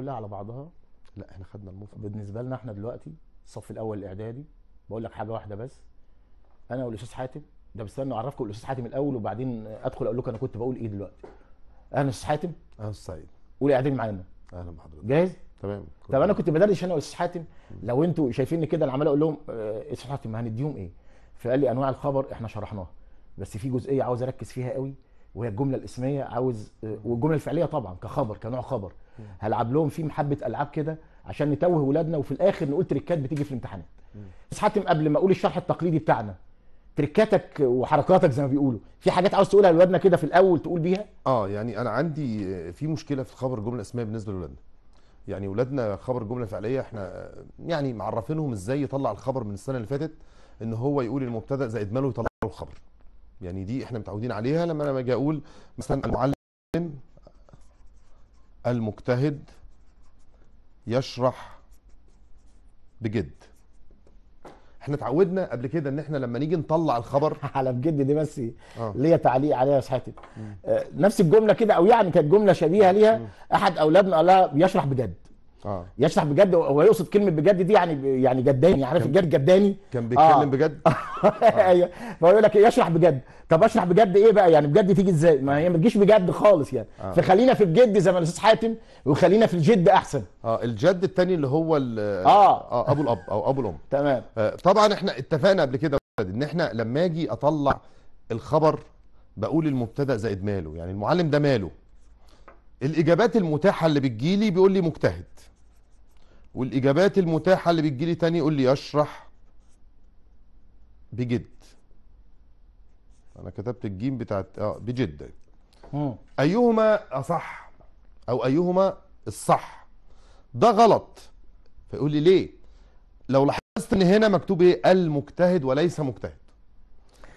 كلها على بعضها لا احنا خدنا المفرد بالنسبه لنا احنا دلوقتي الصف الاول الاعدادي بقول لك حاجه واحده بس انا والاستاذ حاتم ده بستنى اعرفكم الاستاذ حاتم الاول وبعدين ادخل اقول لكم انا كنت بقول ايه دلوقتي انا استاذ حاتم انا سعيد قول اعدادي معانا اهلا بحضرتك جاهز تمام طب انا كنت بدردش انا والاستاذ حاتم لو انتوا شايفيني كده انا عمال اقول لهم آه، استاذ حاتم هنديهم ايه فقال لي انواع الخبر احنا شرحناها بس في جزئيه عاوز اركز فيها قوي وهي الجمله الاسميه عاوز آه، والجمله الفعليه طبعا كخبر كنوع خبر هلعب لهم فيه محبه العاب كده عشان نتوه ولادنا وفي الاخر نقول تريكات بتيجي في الامتحانات بس حاتم قبل ما اقول الشرح التقليدي بتاعنا تركاتك وحركاتك زي ما بيقولوا في حاجات عاوز تقولها لولادنا كده في الاول تقول بيها اه يعني انا عندي في مشكله في خبر الجمله الاسميه بالنسبه لولادنا يعني ولادنا خبر الجمله الفعليه احنا يعني معرفينهم ازاي يطلع الخبر من السنه اللي فاتت ان هو يقول المبتدا زائد ماله يطلع له الخبر يعني دي احنا متعودين عليها لما انا اجي اقول مثلا المعلم المجتهد يشرح بجد احنا اتعودنا قبل كده ان احنا لما نيجي نطلع الخبر على بجد دي بس آه. ليا تعليق عليها يا آه نفس الجمله كده او يعني كانت جمله شبيهه ليها احد اولادنا قالها بيشرح بجد آه. يشرح بجد هو يقصد كلمه بجد دي يعني يعني جداني عارف الجد جداني كان بيتكلم آه. بجد ايوه آه. فهو يقول لك يشرح بجد طب اشرح بجد ايه بقى يعني بجد تيجي ازاي ما هي ما تجيش بجد خالص يعني آه. فخلينا في الجد زي ما الاستاذ حاتم وخلينا في الجد احسن اه الجد الثاني اللي هو آه. آه ابو الاب او ابو الام تمام آه طبعا احنا اتفقنا قبل كده ان احنا لما اجي اطلع الخبر بقول المبتدا زائد ماله يعني المعلم ده ماله الاجابات المتاحه اللي بتجيلي بيقول لي مجتهد والاجابات المتاحه اللي بتجيلي تاني يقول لي اشرح بجد انا كتبت الجيم بتاعت اه بجد ايهما اصح او ايهما الصح ده غلط فيقول لي ليه لو لاحظت ان هنا مكتوب ايه المجتهد وليس مجتهد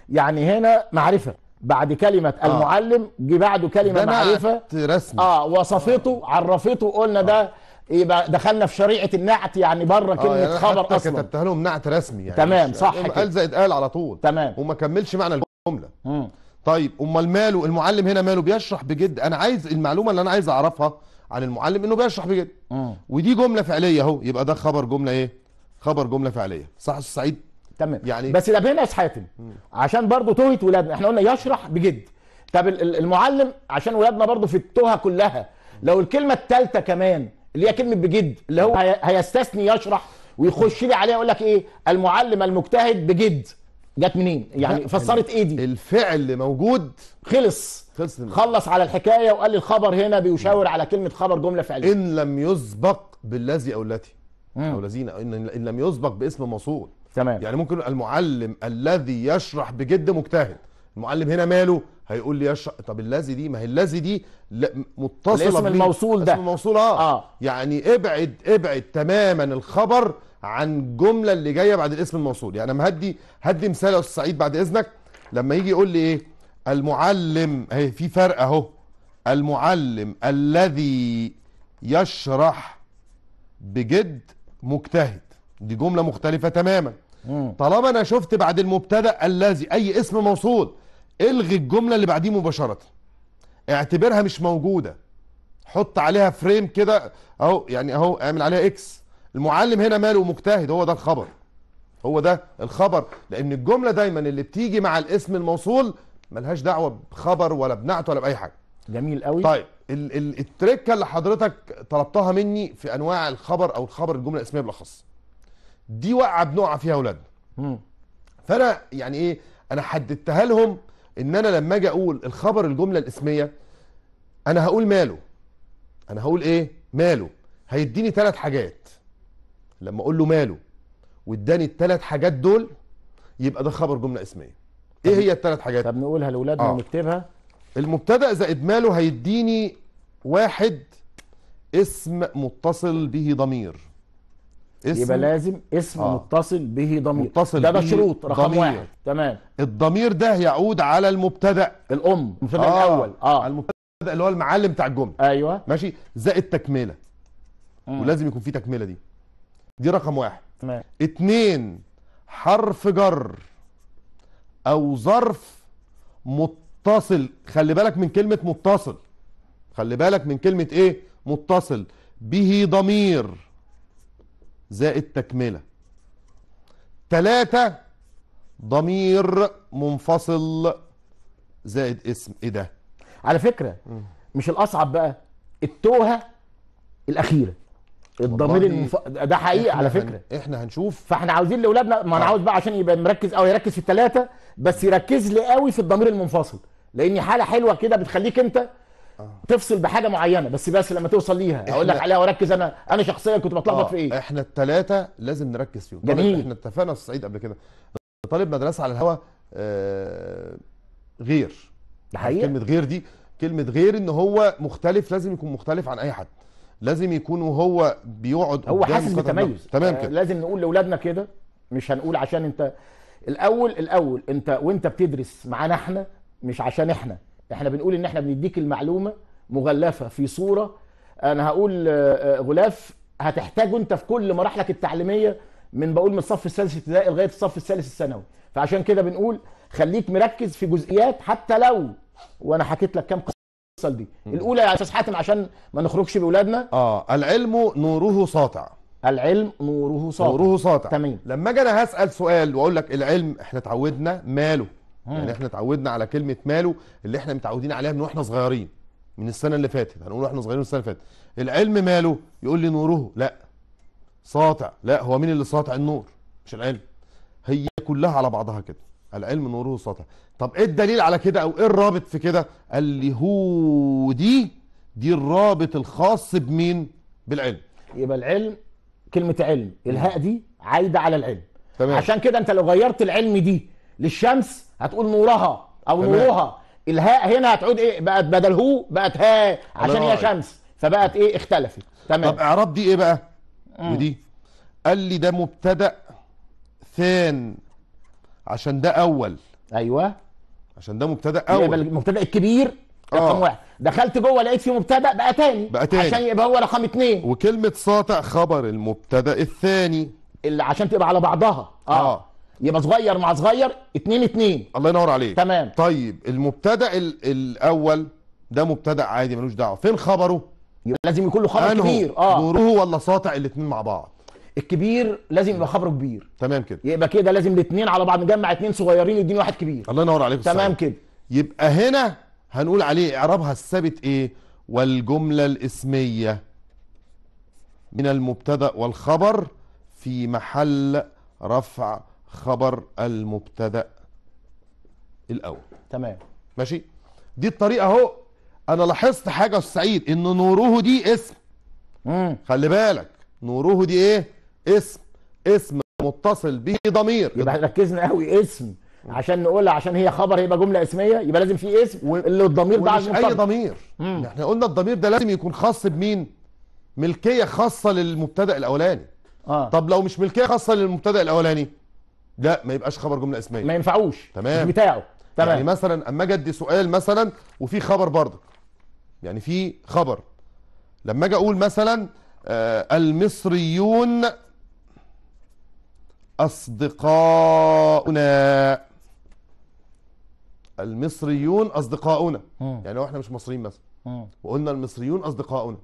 يعني هنا معرفه بعد كلمة آه. المعلم جه بعده كلمة معرفة رسمي اه وصفته عرفته قلنا آه. ده يبقى دخلنا في شريعه النعت يعني بره آه، كلمه يعني خبر اصلا كتبتها لهم نعت رسمي يعني تمام صح كده قال زائد قال على طول تمام وما كملش معنى الجمله طيب امال ماله المعلم هنا ماله بيشرح بجد انا عايز المعلومه اللي انا عايز اعرفها عن المعلم انه بيشرح بجد ودي جمله فعليه اهو يبقى ده خبر جمله ايه خبر جمله فعليه صح السعيد تمام يعني بس ده بينا حاتم عشان برضه توهت ولادنا احنا قلنا يشرح بجد طب المعلم عشان ولادنا برضه في التوهه كلها لو الكلمه الثالثه كمان اللي هي كلمه بجد اللي هو هيستثني يشرح ويخش لي عليها يقول لك ايه المعلم المجتهد بجد جت منين يعني فسرت ايه دي الفعل موجود خلص خلص خلص على الحكايه وقال لي الخبر هنا بيشاور على كلمه خبر جمله فعليه ان لم يسبق بالذي او التي او الذين ان لم يسبق باسم موصول تمام يعني ممكن المعلم الذي يشرح بجد مجتهد المعلم هنا ماله هيقول لي يش... طب الذي دي ما هي الذي دي متصله الاسم الموصول ده اسم الموصول آه. اه يعني ابعد ابعد تماما الخبر عن الجمله اللي جايه بعد الاسم الموصول يعني انا هدي هدي مثال يا استاذ سعيد بعد اذنك لما يجي يقول لي ايه المعلم اهي في فرق اهو المعلم الذي يشرح بجد مجتهد دي جمله مختلفه تماما مم. طالما انا شفت بعد المبتدا الذي اي اسم موصول الغي الجملة اللي بعديه مباشرة اعتبرها مش موجودة حط عليها فريم كده اهو يعني اهو اعمل عليها اكس المعلم هنا ماله مجتهد هو ده الخبر هو ده الخبر لان الجملة دايما اللي بتيجي مع الاسم الموصول ملهاش دعوة بخبر ولا بنعت ولا بأي حاجة جميل قوي طيب ال ال التركه اللي حضرتك طلبتها مني في انواع الخبر او الخبر الجمله الاسميه بالاخص دي وقعه بنقع فيها اولادنا فانا يعني ايه انا حددتها لهم ان انا لما اجي اقول الخبر الجمله الاسميه انا هقول ماله انا هقول ايه ماله هيديني ثلاث حاجات لما اقول له ماله واداني الثلاث حاجات دول يبقى ده خبر جمله اسميه ايه هي الثلاث حاجات طب نقولها لاولادنا آه. ونكتبها المبتدا زائد ماله هيديني واحد اسم متصل به ضمير اسم يبقى لازم اسم آه. متصل به ضمير متصل ده ده شروط رقم ضمير. واحد تمام الضمير ده يعود على المبتدا الام المبتدا آه. الاول اه المبتدا اللي هو المعلم بتاع الجمله ايوه ماشي زائد تكمله مم. ولازم يكون في تكمله دي دي رقم واحد تمام اتنين حرف جر او ظرف متصل خلي بالك من كلمه متصل خلي بالك من كلمه ايه متصل به ضمير زائد تكملة تلاتة ضمير منفصل زائد اسم ايه ده على فكرة مش الأصعب بقى التوهة الأخيرة الضمير المف... ده حقيقه على فكره هن... احنا هنشوف فاحنا عاوزين لاولادنا ما انا آه. عاوز بقى عشان يبقى مركز او يركز في التلاتة بس يركز لي قوي في الضمير المنفصل لان حاله حلوه كده بتخليك انت آه. تفصل بحاجه معينه بس بس لما توصل ليها اقول لك عليها واركز انا انا شخصيا كنت بتلخبط في ايه احنا الثلاثه لازم نركز فيهم جميل احنا اتفقنا الصعيد قبل كده طالب مدرسه على الهوا آه غير ده كلمه غير دي كلمه غير ان هو مختلف لازم يكون مختلف عن اي حد لازم يكون وهو بيقعد هو حاسس بتميز تمام آه، كده لازم نقول لاولادنا كده مش هنقول عشان انت الاول الاول انت وانت بتدرس معانا احنا مش عشان احنا احنا بنقول ان احنا بنديك المعلومه مغلفه في صوره انا هقول آه، آه، غلاف هتحتاجه انت في كل مراحلك التعليميه من بقول من الصف الثالث ابتدائي لغايه الصف الثالث الثانوي فعشان كده بنقول خليك مركز في جزئيات حتى لو وانا حكيت لك كام قصه دي الاولى يا استاذ حاتم عشان ما نخرجش باولادنا اه العلم نوره ساطع العلم نوره ساطع نوره ساطع تمام لما اجي انا هسال سؤال واقول لك العلم احنا اتعودنا ماله يعني آه. احنا اتعودنا على كلمه ماله اللي احنا متعودين عليها من واحنا صغيرين من السنه اللي فاتت هنقول احنا صغيرين السنه اللي فاتت العلم ماله يقول لي نوره لا ساطع لا هو مين اللي ساطع النور مش العلم هي كلها على بعضها كده العلم نوره ساطع طب ايه الدليل على كده او ايه الرابط في كده قال لي هو دي دي الرابط الخاص بمين بالعلم يبقى العلم كلمه علم الهاء دي عايده على العلم تمام. عشان كده انت لو غيرت العلم دي للشمس هتقول نورها او تمام. نورها الهاء هنا هتعود ايه بقت بدل هو بقت ها عشان هي شمس فبقت ايه اختلفت تمام طب اعراب دي ايه بقى مم. ودي قال لي ده مبتدا ثان عشان ده اول ايوه عشان ده مبتدا اول يبقى المبتدا الكبير رقم آه. واحد دخلت جوه لقيت فيه مبتدا بقى تاني بقى تاني عشان يبقى هو رقم اتنين وكلمه ساطع خبر المبتدا الثاني اللي عشان تبقى على بعضها اه, آه. يبقى صغير مع صغير اتنين اتنين الله ينور عليك تمام طيب المبتدا الاول ده مبتدا عادي ملوش دعوه فين خبره يبقى لازم يكون له خبر كبير اه ظهوره ولا ساطع الاثنين مع بعض الكبير لازم يبقى خبره كبير تمام كده يبقى كده لازم الاثنين على بعض نجمع اثنين صغيرين يديني واحد كبير الله ينور عليك تمام الصحيح. كده يبقى هنا هنقول عليه اعرابها الثابت ايه والجمله الاسميه من المبتدا والخبر في محل رفع خبر المبتدا الاول تمام ماشي دي الطريقه اهو انا لاحظت حاجه في سعيد ان نوره دي اسم مم. خلي بالك نوره دي ايه اسم اسم متصل به ضمير يبقى ركزنا قوي اسم عشان نقولها عشان هي خبر هيبقى جمله اسميه يبقى لازم في اسم و... اللي الضمير ده مش اي ضمير مم. احنا قلنا الضمير ده لازم يكون خاص بمين ملكيه خاصه للمبتدا الاولاني آه. طب لو مش ملكيه خاصه للمبتدا الاولاني لا ما يبقاش خبر جمله اسميه ما ينفعوش تمام مش بتاعه تمام يعني مثلا اما اجي ادي سؤال مثلا وفي خبر برضه يعني في خبر لما اجي اقول مثلا آه المصريون اصدقاؤنا المصريون اصدقاؤنا م. يعني لو احنا مش مصريين مثلا وقلنا المصريون اصدقاؤنا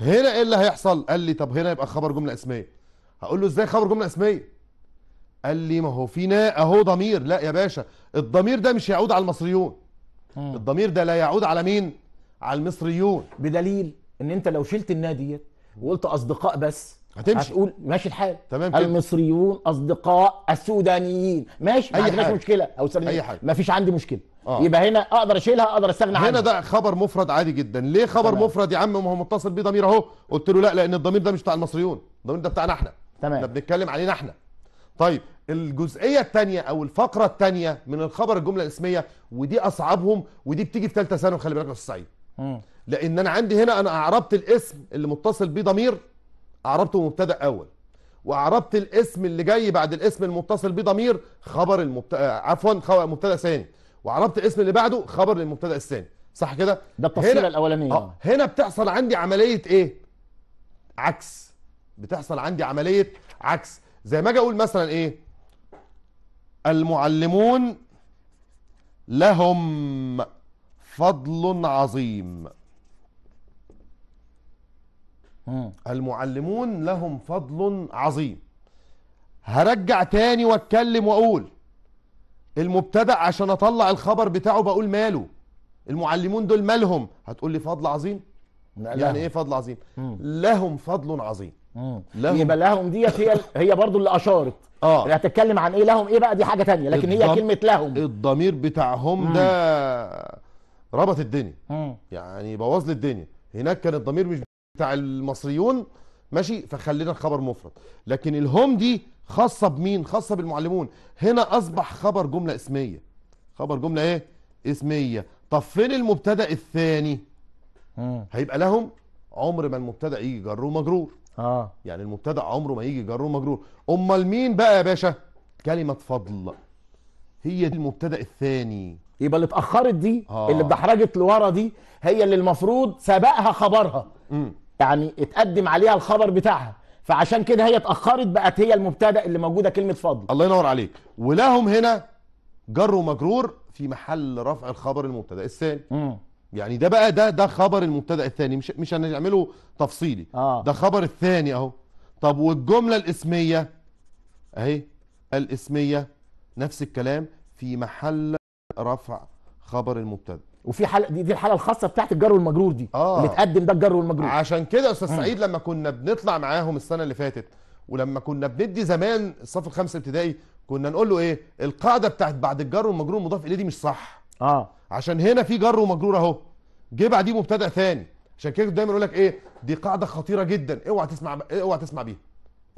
هنا ايه اللي هيحصل قال لي طب هنا يبقى خبر جمله اسميه هقول له ازاي خبر جمله اسميه قال لي ما هو في نا اهو ضمير لا يا باشا الضمير ده مش يعود على المصريون مم. الضمير ده لا يعود على مين على المصريون بدليل ان انت لو شلت النادي وقلت اصدقاء بس هتمشي هتقول ماشي الحال تمام كده. المصريون اصدقاء السودانيين ماشي ما عندناش مشكله او اي حاجه ما فيش عندي مشكله آه. يبقى هنا اقدر اشيلها اقدر استغنى عنها هنا ده خبر مفرد عادي جدا ليه خبر تمام. مفرد يا عم ما هو متصل بيه ضمير اهو قلت له لا لان الضمير ده مش بتاع المصريون الضمير ده بتاعنا احنا تمام ده بنتكلم علينا احنا طيب الجزئيه الثانيه او الفقره الثانيه من الخبر الجمله الاسميه ودي اصعبهم ودي بتيجي في ثالثه ثانوي خلي بالك يا استاذ سعيد لان انا عندي هنا انا اعربت الاسم اللي متصل بيه ضمير اعربته مبتدا اول واعربت الاسم اللي جاي بعد الاسم المتصل بيه ضمير خبر المبت... آه، عفوا مبتدا ثاني وعربت الاسم اللي بعده خبر للمبتدا الثاني صح كده ده التفصيله هنا... الاولانيه آه. هنا بتحصل عندي عمليه ايه عكس بتحصل عندي عمليه عكس زي ما اجي اقول مثلا ايه المعلمون لهم فضل عظيم المعلمون لهم فضل عظيم هرجع تاني واتكلم واقول المبتدا عشان اطلع الخبر بتاعه بقول ماله المعلمون دول مالهم هتقول لي فضل عظيم يعني ايه فضل عظيم مم. لهم فضل عظيم لهم يبقى لهم ديت هي هي برضو اللي اشارت اه اللي يعني هتتكلم عن ايه لهم ايه بقى دي حاجه تانية لكن هي كلمه لهم الضمير بتاعهم ده ربط الدنيا مم. يعني بوظ لي الدنيا هناك كان الضمير مش بتاع المصريون ماشي فخلينا الخبر مفرد لكن الهم دي خاصه بمين خاصه بالمعلمون هنا اصبح خبر جمله اسميه خبر جمله ايه اسميه طب فين المبتدا الثاني مم. هيبقى لهم عمر ما المبتدا يجي جر ومجرور اه يعني المبتدا عمره ما يجي جرور مجرور امال مين بقى يا باشا كلمه فضل هي دي المبتدا الثاني يبقى اللي اتاخرت دي آه. اللي اتدحرجت لورا دي هي اللي المفروض سبقها خبرها م. يعني اتقدم عليها الخبر بتاعها فعشان كده هي اتاخرت بقت هي المبتدا اللي موجوده كلمه فضل الله ينور عليك ولهم هنا جر ومجرور في محل رفع الخبر المبتدا الثاني يعني ده بقى ده ده خبر المبتدا الثاني مش مش هنعمله تفصيلي آه. ده خبر الثاني اهو طب والجمله الاسميه اهي الاسميه نفس الكلام في محل رفع خبر المبتدا وفي حل... دي, دي الحاله الخاصه بتاعت الجر والمجرور دي آه. اللي اتقدم ده الجر والمجرور عشان كده يا استاذ سعيد لما كنا بنطلع معاهم السنه اللي فاتت ولما كنا بندي زمان الصف الخامس ابتدائي كنا نقول له ايه القاعده بتاعت بعد الجر والمجرور المضاف اليه دي مش صح اه عشان هنا في جر ومجرور اهو جه بعديه مبتدا ثاني عشان كده دايما يقول لك ايه دي قاعده خطيره جدا اوعى تسمع اوعى تسمع بيها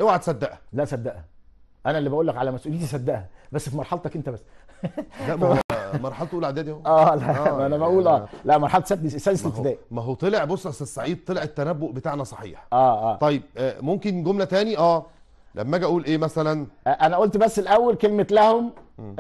اوعى تصدقها لا صدقها انا اللي بقول لك على مسؤوليتي صدقها بس في مرحلتك انت بس لا ما هو مرحله اولى اعدادي اهو اه لا آه، ما انا يعني بقول اه لا مرحله سادس ابتدائي ما هو طلع بص يا استاذ سعيد طلع التنبؤ بتاعنا صحيح اه اه طيب آه ممكن جمله تاني اه لما اجي اقول ايه مثلا انا قلت بس الاول كلمه لهم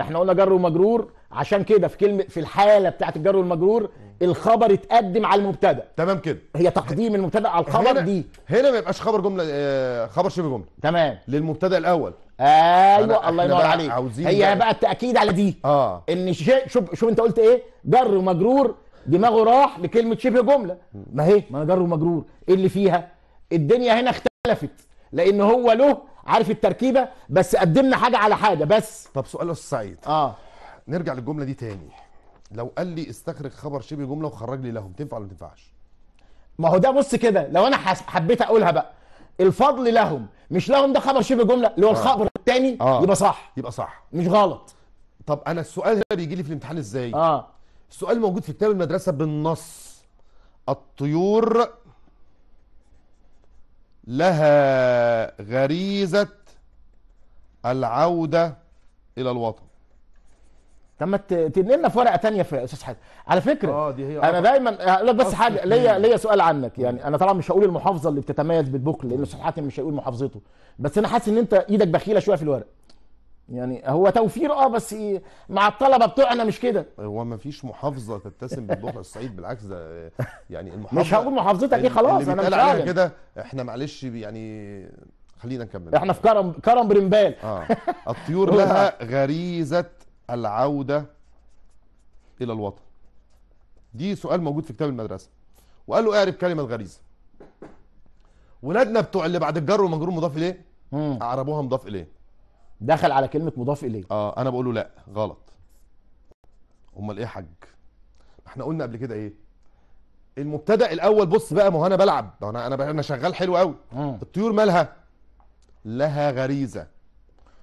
احنا قلنا جر ومجرور عشان كده في كلمه في الحاله بتاعه الجر والمجرور الخبر اتقدم على المبتدا تمام كده هي تقديم المبتدا على الخبر هنا دي هنا ما يبقاش خبر جمله آه، خبر شبه جمله تمام للمبتدا الاول ايوه الله ينور عليك هي بقى, بقى التاكيد على دي اه ان شوف شوف انت قلت ايه جر ومجرور دماغه راح لكلمه شبه جمله ما هي ما جر ومجرور ايه اللي فيها الدنيا هنا اختلفت لان هو له عارف التركيبه بس قدمنا حاجه على حاجه بس طب سؤال يا استاذ سعيد اه نرجع للجمله دي تاني لو قال لي استخرج خبر شبه جمله وخرج لي لهم تنفع ولا ما تنفعش ما هو ده بص كده لو انا حبيت اقولها بقى الفضل لهم مش لهم ده خبر شبه جمله اللي هو آه. الخبر الثاني آه. يبقى صح يبقى صح مش غلط طب انا السؤال ده بيجي لي في الامتحان ازاي اه السؤال موجود في كتاب المدرسه بالنص الطيور لها غريزة العودة إلى الوطن طب ما تنقلنا في ورقه ثانيه في استاذ حاتم على فكره اه دي هي انا دايما أه، لا بس حاجه ليا ليا سؤال عنك يعني انا طبعا مش هقول المحافظه اللي بتتميز بالبوكل لان استاذ حاتم مش هيقول محافظته بس انا حاسس ان انت ايدك بخيله شويه في الورق يعني هو توفير اه بس إيه مع الطلبه بتوعنا مش كده هو ما فيش محافظه تتسم بالضفه الصعيد بالعكس ده يعني المحافظه مش هقول محافظتك ايه خلاص انا مش عارف كده احنا معلش يعني خلينا نكمل احنا في كرم كرم برمبال اه الطيور لها غريزه العوده الى الوطن دي سؤال موجود في كتاب المدرسه وقال له اعرف كلمه غريزه ولادنا بتوع اللي بعد الجر والمجرور مضاف اليه اعربوها مضاف اليه دخل على كلمه مضاف اليه اه انا بقول له لا غلط امال ايه حاج احنا قلنا قبل كده ايه المبتدا الاول بص بقى ما هو انا بلعب انا انا انا شغال حلو قوي الطيور مالها لها غريزه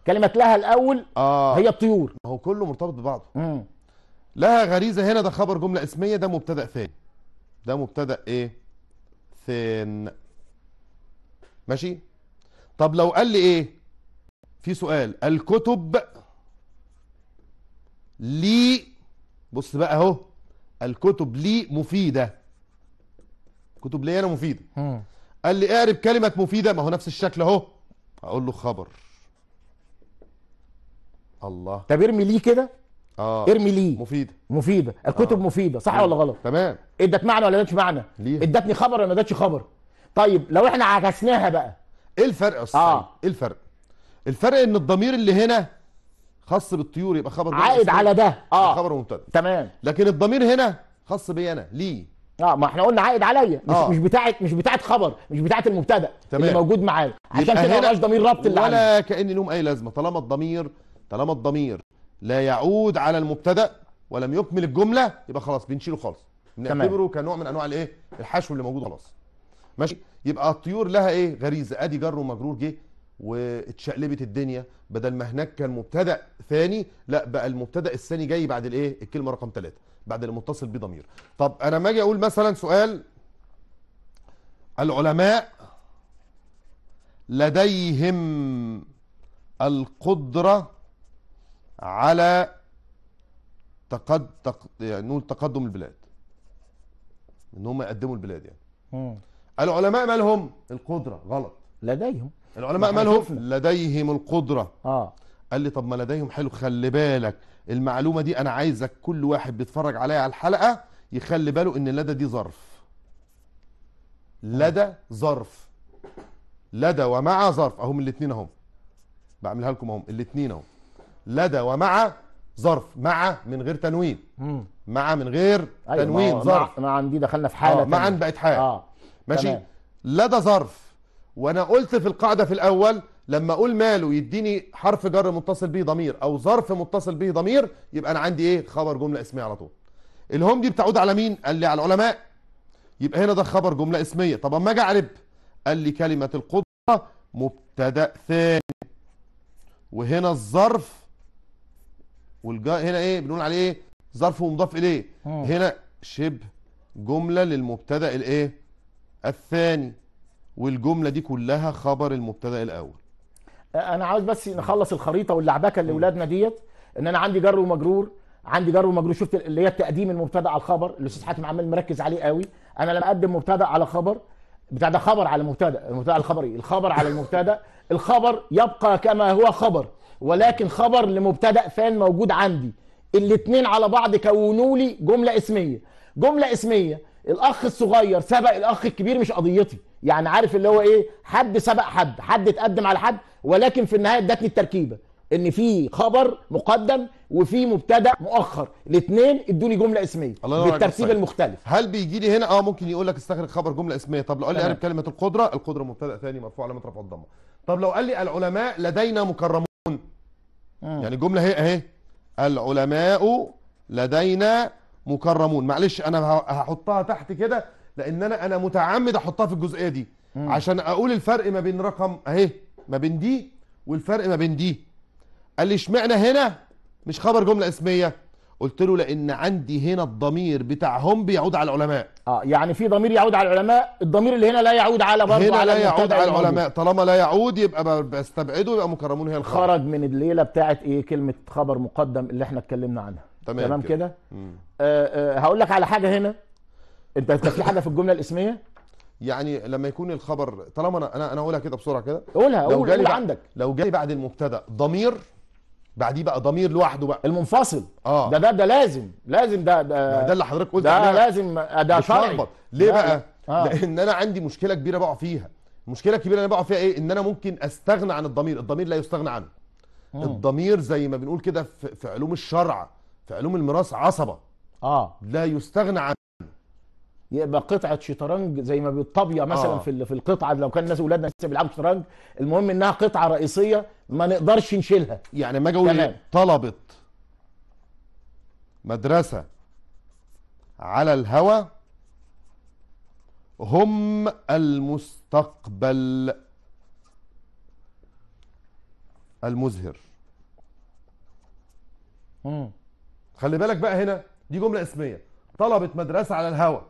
كلمه لها الاول آه. هي الطيور ما هو كله مرتبط ببعضه مم. لها غريزه هنا ده خبر جمله اسميه ده مبتدا ثاني ده مبتدا ايه ثان ماشي طب لو قال لي ايه في سؤال الكتب لي بص بقى اهو الكتب لي مفيده كتب لي انا مفيده قال لي اعرب كلمه مفيده ما هو نفس الشكل اهو اقول له خبر الله طب ارمي ليه كده اه ارمي ليه مفيده مفيده الكتب آه. مفيده صح آه. ولا غلط تمام ادت معنى ولا ادتش معنى ليه ادتني خبر ولا ما ادتش خبر طيب لو احنا عكسناها بقى ايه الفرق يا استاذ آه. ايه الفرق الفرق ان الضمير اللي هنا خاص بالطيور يبقى خبر عائد على ده اه خبر مبتدا تمام لكن الضمير هنا خاص بيا انا ليه اه ما احنا قلنا عائد عليا مش آه. مش بتاعه مش بتاعه خبر مش بتاعه المبتدا اللي موجود معايا عشان كده مش ضمير ربط اللي ولا كان لهم اي لازمه طالما الضمير طالما الضمير لا يعود على المبتدا ولم يكمل الجمله يبقى خلاص بنشيله خالص بنعتبره كنوع من انواع الايه الحشو اللي موجود خلاص ماشي يبقى الطيور لها ايه غريزه ادي جر ومجرور جه واتشقلبت الدنيا بدل ما هناك كان مبتدا ثاني لا بقى المبتدا الثاني جاي بعد الايه الكلمه رقم ثلاثة بعد المتصل بضمير طب انا ما اجي اقول مثلا سؤال العلماء لديهم القدره على تقد تق... يعني نقول تقدم البلاد ان هم يقدموا البلاد يعني م. العلماء ما لهم القدره غلط لديهم العلماء مالهم لديهم القدرة اه قال لي طب ما لديهم حلو خلي بالك المعلومة دي أنا عايزك كل واحد بيتفرج عليا على الحلقة يخلي باله إن لدى دي ظرف لدى ظرف لدى ومع ظرف أهم الاتنين أهم بعملها لكم أهم الاتنين أهم لدى ومع ظرف مع من غير تنوين مع من غير أيوة، تنوين ظرف أيوة مع دي دخلنا في حالة آه مع بقت حالة آه. ماشي لدى ظرف وانا قلت في القاعدة في الاول لما اقول ماله يديني حرف جر متصل به ضمير او ظرف متصل به ضمير يبقى انا عندي ايه خبر جملة اسمية على طول الهم دي بتعود على مين قال لي على العلماء يبقى هنا ده خبر جملة اسمية طب اما اجي اعرب قال لي كلمة القدرة مبتدا ثاني وهنا الظرف والجا هنا ايه بنقول عليه ايه ظرف ومضاف اليه اه. هنا شبه جمله للمبتدا الايه الثاني والجمله دي كلها خبر المبتدا الاول انا عاوز بس نخلص الخريطه واللعبكه اللي ولادنا ديت ان انا عندي جر ومجرور عندي جر ومجرور شفت اللي هي تقديم المبتدا على الخبر اللي الاستاذ حاتم عمال مركز عليه قوي انا لما اقدم مبتدا على خبر بتاع ده خبر على مبتدا المبتدا على الخبر ايه الخبر على المبتدا الخبر يبقى كما هو خبر ولكن خبر لمبتدا فان موجود عندي الاثنين على بعض كونوا لي جمله اسميه جمله اسميه الاخ الصغير سبق الاخ الكبير مش قضيتي يعني عارف اللي هو ايه حد سبق حد حد اتقدم على حد ولكن في النهايه ادتني التركيبه ان في خبر مقدم وفي مبتدا مؤخر الاثنين ادوني جمله اسميه بالترتيب المختلف هل بيجي لي هنا اه ممكن يقول لك استخرج خبر جمله اسميه طب لو قال لي انا كلمه القدره القدره مبتدا ثاني مرفوع علامه رفع الضمه طب لو قال لي العلماء لدينا مكرمون يعني الجمله هي اهي العلماء لدينا مكرمون معلش انا هحطها تحت كده لان انا انا متعمد احطها في الجزئيه دي مم. عشان اقول الفرق ما بين رقم اهي ما بين دي والفرق ما بين دي قال لي اشمعنى هنا مش خبر جمله اسميه قلت له لان عندي هنا الضمير بتاعهم بيعود على العلماء اه يعني في ضمير يعود على العلماء الضمير اللي هنا لا يعود على برضه هنا على لا يعود على العلماء طالما لا يعود يبقى بستبعده يبقى مكرمون هي الخبر خرج من الليله بتاعت ايه كلمه خبر مقدم اللي احنا اتكلمنا عنها تمام, تمام كده آه آه هقول لك على حاجه هنا انت في حاجه في الجمله الاسميه يعني لما يكون الخبر طالما انا انا انا اقولها كده بسرعه كده قولها لو قول, قول عندك لو جالي بعد المبتدا ضمير بعديه بقى ضمير لوحده بقى المنفصل اه ده ده ده لازم لازم ده ده ده اللي حضرتك قلت ده لازم ده شرعي ليه بقى؟ يعني، آه. لان انا عندي مشكله كبيره بقع فيها المشكله الكبيره اللي انا بقع فيها ايه؟ ان انا ممكن استغنى عن الضمير، الضمير لا يستغنى عنه. مم. الضمير زي ما بنقول كده في علوم الشرع في علوم الميراث عصبه اه لا يستغنى عن يبقى قطعه شطرنج زي ما بالطابيه مثلا آه. في في القطعه لو كان الناس اولادنا لسه بيلعبوا شطرنج المهم انها قطعه رئيسيه ما نقدرش نشيلها يعني ما اقول طلبه مدرسه على الهوى هم المستقبل المزهر مم. خلي بالك بقى هنا دي جمله اسميه طلبت مدرسه على الهوى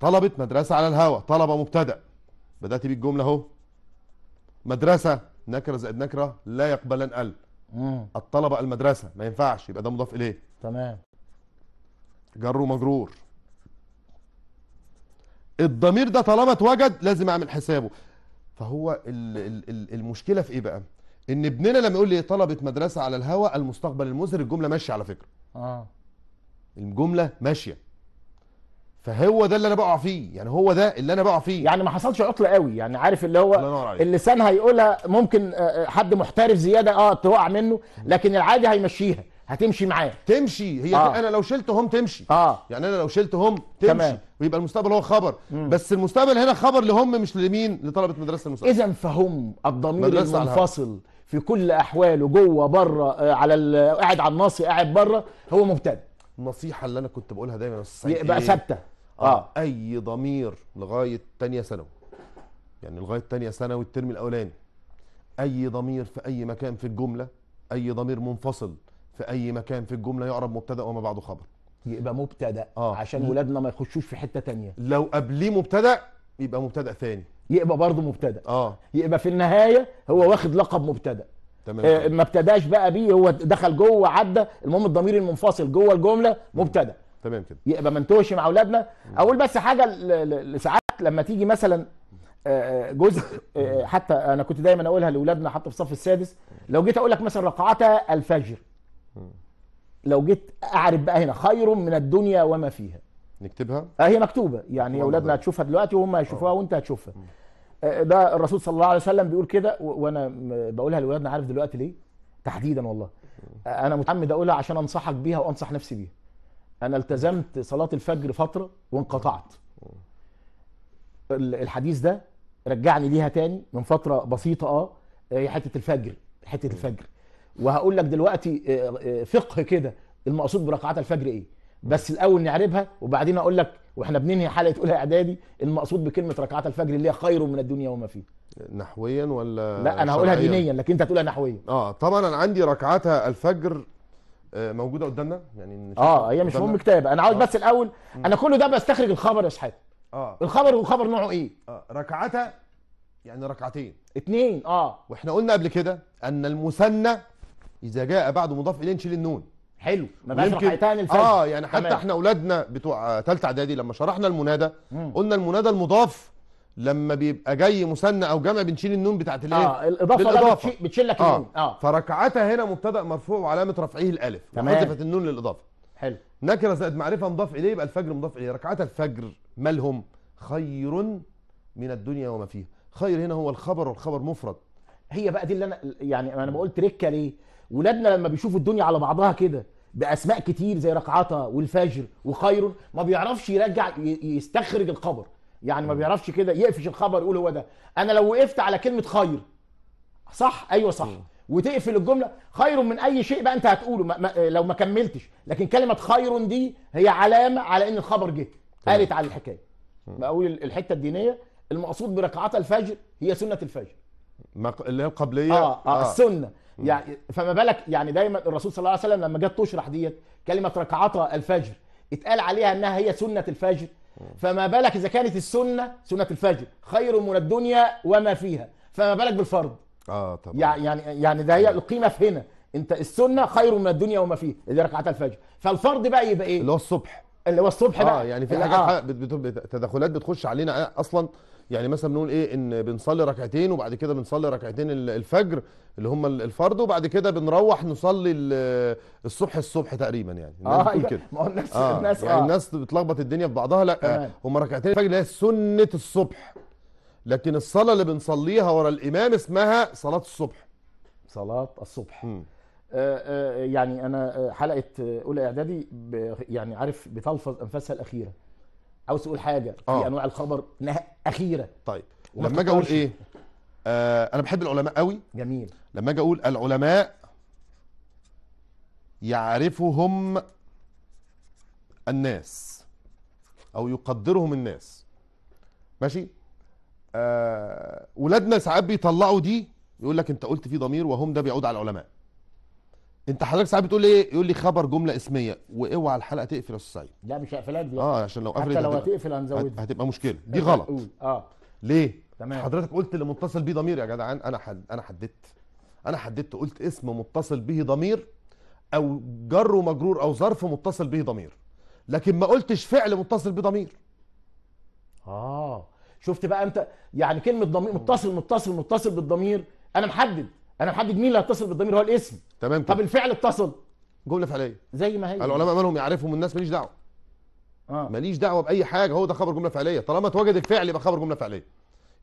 طلبت مدرسه على الهوى طلبه مبتدا بدات بيه الجمله اهو مدرسه نكره زائد نكره لا يقبلن ال الطلبه المدرسه ما ينفعش يبقى ده مضاف اليه تمام جر ومجرور الضمير ده طالما اتوجد لازم اعمل حسابه فهو المشكله في ايه بقى ان ابننا لما يقول لي طلبه مدرسه على الهواء المستقبل المزهر الجمله ماشيه على فكره اه الجمله ماشيه فهو ده اللي انا بقع فيه يعني هو ده اللي انا بقع فيه يعني ما حصلش عطله قوي يعني عارف اللي هو اللسان هيقولها ممكن آه، آه، حد محترف زياده اه تقع منه لكن العادي هيمشيها هتمشي معاه تمشي هي آه. انا لو شلتهم تمشي آه. يعني انا لو شلتهم تمشي تمام. ويبقى المستقبل هو خبر مم. بس المستقبل هنا خبر لهم مش لمين لطلبه مدرسه المستقبل اذا فهم الضمير المنفصل في كل احواله جوه بره آه، على قاعد على الناصي قاعد بره هو مبتدئ النصيحه اللي انا كنت بقولها دايما بس يبقى ثابته إيه؟ آه. اي ضمير لغايه ثانيه ثانوي يعني لغايه ثانيه ثانوي الترم الاولاني اي ضمير في اي مكان في الجمله اي ضمير منفصل في اي مكان في الجمله يعرب مبتدا وما بعده خبر يبقى مبتدا آه. عشان ولادنا ما يخشوش في حته تانية لو قبليه مبتدا يبقى مبتدا ثاني يبقى برضه مبتدا اه يبقى في النهايه هو واخد لقب مبتدا تمام آه ما ابتداش بقى بيه هو دخل جوه عدى المهم الضمير المنفصل جوه الجمله مبتدا تمام كده يبقى ما انتوش مع اولادنا اقول بس حاجه لساعات لما تيجي مثلا آه، آه، جزء آه، حتى انا كنت دايما اقولها لاولادنا حتى في الصف السادس لو جيت اقول لك مثلا ركعتا الفجر لو جيت اعرف بقى هنا خير من الدنيا وما فيها نكتبها اهي آه، مكتوبه يعني اولادنا هتشوفها دلوقتي وهم هيشوفوها آه. وانت هتشوفها آه، ده الرسول صلى الله عليه وسلم بيقول كده وانا بقولها لاولادنا عارف دلوقتي ليه تحديدا والله انا متعمد اقولها عشان انصحك بيها وانصح نفسي بيها انا التزمت صلاه الفجر فتره وانقطعت الحديث ده رجعني ليها تاني من فتره بسيطه اه هي حته الفجر حته الفجر وهقول لك دلوقتي آه، آه، فقه كده المقصود بركعات الفجر ايه بس الاول نعربها وبعدين اقول لك واحنا بننهي حلقه اولى اعدادي المقصود بكلمه ركعات الفجر اللي هي خير من الدنيا وما فيها نحويا ولا لا انا هقولها دينيا لكن انت هتقولها نحويا اه طبعا انا عندي ركعاتها الفجر آه، موجوده قدامنا يعني اه هي مش مهم كتاب انا عاوز آه. بس الاول انا كل ده بستخرج الخبر يا شحاته اه الخبر والخبر نوعه ايه اه ركعتها يعني ركعتين اثنين اه واحنا قلنا قبل كده ان المثنى اذا جاء بعد مضاف اليه نشيل النون حلو مبقاش رحلتان الفجر اه يعني حتى تمام. احنا اولادنا بتوع ثالثه اعدادي لما شرحنا المنادى قلنا المنادى المضاف لما بيبقى جاي مثنى او جمع بنشيل النون بتاعت الايه اه الاضافه للإضافة. بتشيل لك آه. النون اه, آه. فركعتها هنا مبتدا مرفوع وعلامه رفعه الالف حذفت النون للاضافه حلو نكره زائد معرفه مضاف اليه يبقى الفجر مضاف اليه ركعتها الفجر مالهم خير من الدنيا وما فيها خير هنا هو الخبر والخبر مفرد هي بقى دي اللي انا يعني انا بقول تركه ليه ولادنا لما بيشوفوا الدنيا على بعضها كده باسماء كتير زي ركعتا والفجر وخير ما بيعرفش يرجع يستخرج الخبر يعني ما بيعرفش كده يقفش الخبر يقول هو ده انا لو وقفت على كلمه خير صح ايوه صح وتقفل الجمله خير من اي شيء بقى انت هتقوله ما ما لو ما كملتش لكن كلمه خير دي هي علامه على ان الخبر جه قالت على الحكايه بقول الحته الدينيه المقصود بركعات الفجر هي سنه الفجر اللي هي القبليه اه, آه, آه. السنه يعني فما بالك يعني دايما الرسول صلى الله عليه وسلم لما جت تشرح ديت كلمه ركعتا الفجر اتقال عليها انها هي سنه الفجر فما بالك اذا كانت السنه سنه الفجر خير من الدنيا وما فيها فما بالك بالفرض اه طبعا يعني يعني ده هي القيمه في هنا انت السنه خير من الدنيا وما فيها اللي ركعتها الفجر فالفرض بقى يبقى ايه اللي هو الصبح اللي هو الصبح آه بقى يعني في حاجات آه. تدخلات بتخش علينا اصلا يعني مثلا بنقول ايه ان بنصلي ركعتين وبعد كده بنصلي ركعتين الفجر اللي هم الفرض وبعد كده بنروح نصلي الصبح الصبح تقريبا يعني اه كده ما هو الناس آه. الناس يعني آه. الناس بتلخبط الدنيا في بعضها لا آه. هم ركعتين الفجر اللي هي سنه الصبح لكن الصلاه اللي بنصليها ورا الامام اسمها صلاه الصبح صلاه الصبح م. آه، آه، يعني انا آه، حلقه اولى اعدادي يعني عارف بتلفظ انفاسها الاخيره عاوز تقول حاجه آه. في انواع الخبر انها اخيره طيب لما اجي اقول ايه آه انا بحب العلماء قوي جميل لما اجي اقول العلماء يعرفهم الناس او يقدرهم الناس ماشي آه ولادنا ساعات بيطلعوا دي يقول لك انت قلت في ضمير وهم ده بيعود على العلماء انت حضرتك ساعات بتقول ايه يقول لي خبر جمله اسميه واوعى الحلقه تقفل يا استاذ سعيد لا مش هقفلها دي اه عشان لو قفلت حتى لو هتقفل هنزودها هتبقى مشكله دي غلط اه ليه تمام حضرتك قلت اللي متصل بيه ضمير يا جدعان انا حد انا حددت انا حددت قلت اسم متصل به ضمير او جر ومجرور او ظرف متصل به ضمير لكن ما قلتش فعل متصل بضمير اه شفت بقى انت يعني كلمه ضمير متصل متصل متصل بالضمير انا محدد انا محدد مين اللي هيتصل بالضمير هو الاسم تمام طب الفعل اتصل جمله فعليه زي ما هي العلماء مالهم يعرفهم الناس ماليش دعوه آه. ماليش دعوه باي حاجه هو ده خبر جمله فعليه طالما اتوجد الفعل يبقى خبر جمله فعليه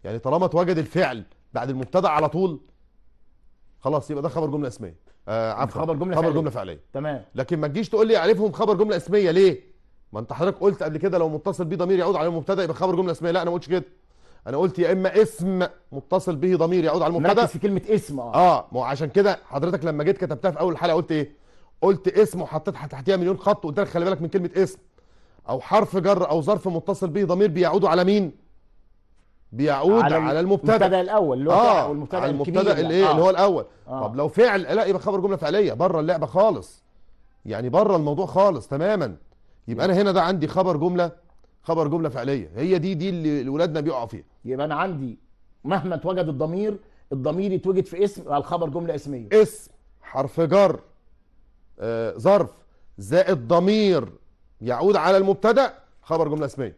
يعني طالما اتوجد الفعل بعد المبتدا على طول خلاص يبقى ده خبر جمله اسميه آه عفوا خبر جمله خبر فعلية. جمله فعليه تمام لكن ما تجيش تقول لي اعرفهم خبر جمله اسميه ليه ما انت حضرتك قلت قبل كده لو متصل بيه ضمير يعود على المبتدا يبقى خبر جمله اسميه لا انا ما قلتش كده انا قلت يا اما اسم متصل به ضمير يعود على المبتدا مركز في كلمه اسم اه اه ما هو عشان كده حضرتك لما جيت كتبتها في اول الحلقه قلت ايه قلت اسم وحطيت تحتيها مليون خط وقلت لك خلي بالك من كلمه اسم او حرف جر او ظرف متصل به ضمير بيعود على مين بيعود على, على المبتدا المبتدا الاول اللي هو آه المبتدا على المبتدا اللي, إيه، آه. اللي هو الاول آه. طب لو فعل لا يبقى خبر جمله فعليه بره اللعبه خالص يعني بره الموضوع خالص تماما يبقى انا هنا ده عندي خبر جمله خبر جمله فعليه هي دي دي اللي ولادنا بيقعوا فيها يبقى انا عندي مهما اتوجد الضمير الضمير يتوجد في اسم على الخبر جمله اسميه اسم حرف جر آه ظرف زائد ضمير يعود على المبتدا خبر جمله اسميه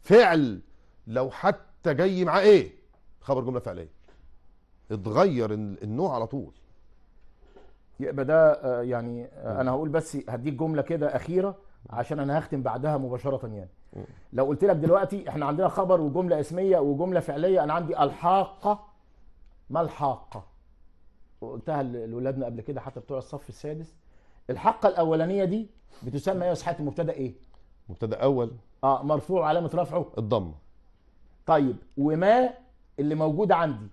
فعل لو حتى جاي معاه ايه خبر جمله فعليه اتغير النوع على طول يبقى ده آه، يعني آه، انا هقول بس هديك جمله كده اخيره عشان انا هختم بعدها مباشره يعني لو قلت لك دلوقتي احنا عندنا خبر وجمله اسميه وجمله فعليه انا عندي الحاقه ما الحاقه وقلتها لاولادنا قبل كده حتى بتوع الصف السادس الحاقه الاولانيه دي بتسمى ايه يا صحيح المبتدا ايه مبتدا اول اه مرفوع علامه رفعه الضمه طيب وما اللي موجود عندي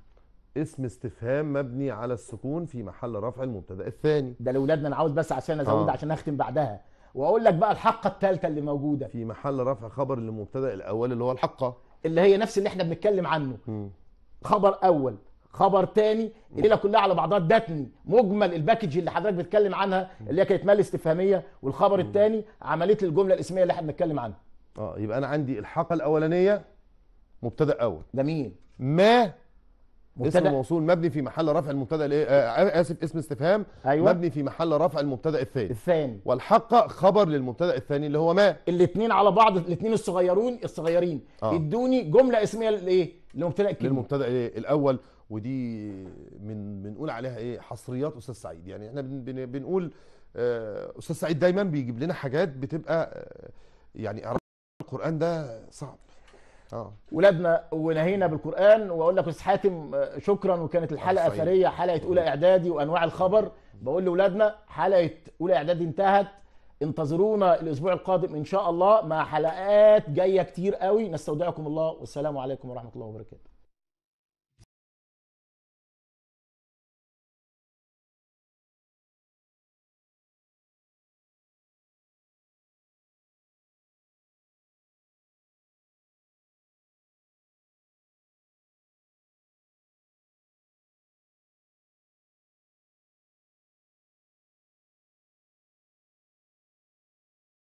اسم استفهام مبني على السكون في محل رفع المبتدا الثاني ده لاولادنا انا عاوز بس عشان ازود آه. عشان اختم بعدها واقول لك بقى الحقه الثالثه اللي موجوده في محل رفع خبر للمبتدا الاول اللي هو الحقه اللي هي نفس اللي احنا بنتكلم عنه م. خبر اول خبر تاني الليله كلها على بعضها داتني مجمل الباكج اللي حضرتك بتتكلم عنها اللي هي كانت مال استفهاميه والخبر الثاني عمليه الجمله الاسميه اللي احنا بنتكلم عنها اه يبقى انا عندي الحقه الاولانيه مبتدا اول جميل ما مبتدأ اسم موصول مبني في محل رفع المبتدا الايه آه،, آه،, آه اسف اسم استفهام أيوة. مبني في محل رفع المبتدا الثاني الثاني والحق خبر للمبتدا الثاني اللي هو ما الاثنين على بعض الاثنين الصغيرون الصغيرين آه. ادوني جمله اسميه لايه للمبتدا الكبير للمبتدا الاول ودي من بنقول عليها ايه حصريات استاذ سعيد يعني احنا بن بنقول آه، استاذ سعيد دايما بيجيب لنا حاجات بتبقى يعني القران ده صعب آه. ولادنا ونهينا بالقران واقول لك استاذ حاتم آه، شكرا وكانت الحلقه ثريه حلقه اولى اعدادي وانواع الخبر بقول لاولادنا حلقه اولى اعدادي انتهت انتظرونا الاسبوع القادم ان شاء الله مع حلقات جايه كتير قوي نستودعكم الله والسلام عليكم ورحمه الله وبركاته